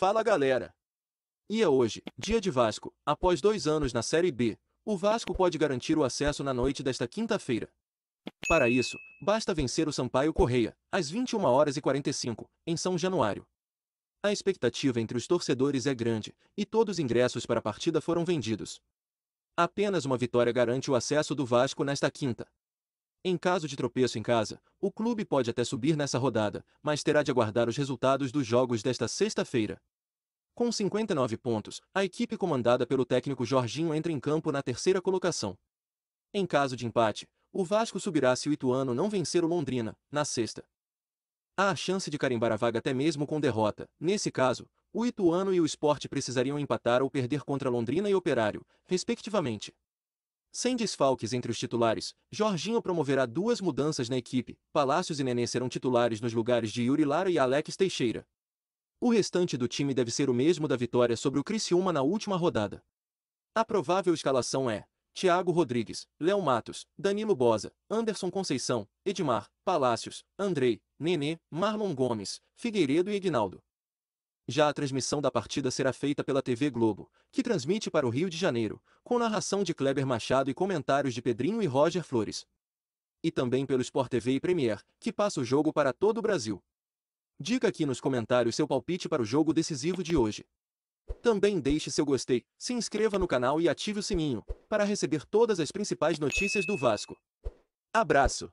Fala galera! E é hoje, dia de Vasco, após dois anos na Série B, o Vasco pode garantir o acesso na noite desta quinta-feira. Para isso, basta vencer o Sampaio Correia, às 21 horas e 45, em São Januário. A expectativa entre os torcedores é grande, e todos os ingressos para a partida foram vendidos. Apenas uma vitória garante o acesso do Vasco nesta quinta. Em caso de tropeço em casa, o clube pode até subir nessa rodada, mas terá de aguardar os resultados dos jogos desta sexta-feira. Com 59 pontos, a equipe comandada pelo técnico Jorginho entra em campo na terceira colocação. Em caso de empate, o Vasco subirá se o Ituano não vencer o Londrina, na sexta. Há a chance de carimbar a vaga até mesmo com derrota. Nesse caso, o Ituano e o Esporte precisariam empatar ou perder contra Londrina e Operário, respectivamente. Sem desfalques entre os titulares, Jorginho promoverá duas mudanças na equipe. Palácios e Nenê serão titulares nos lugares de Yuri Lara e Alex Teixeira. O restante do time deve ser o mesmo da vitória sobre o Criciúma na última rodada. A provável escalação é Thiago Rodrigues, Léo Matos, Danilo Bosa, Anderson Conceição, Edmar, Palácios, Andrei, Nenê, Marlon Gomes, Figueiredo e Ignaldo. Já a transmissão da partida será feita pela TV Globo, que transmite para o Rio de Janeiro, com narração de Kleber Machado e comentários de Pedrinho e Roger Flores. E também pelo Sport TV e Premier, que passa o jogo para todo o Brasil. Diga aqui nos comentários seu palpite para o jogo decisivo de hoje. Também deixe seu gostei, se inscreva no canal e ative o sininho, para receber todas as principais notícias do Vasco. Abraço!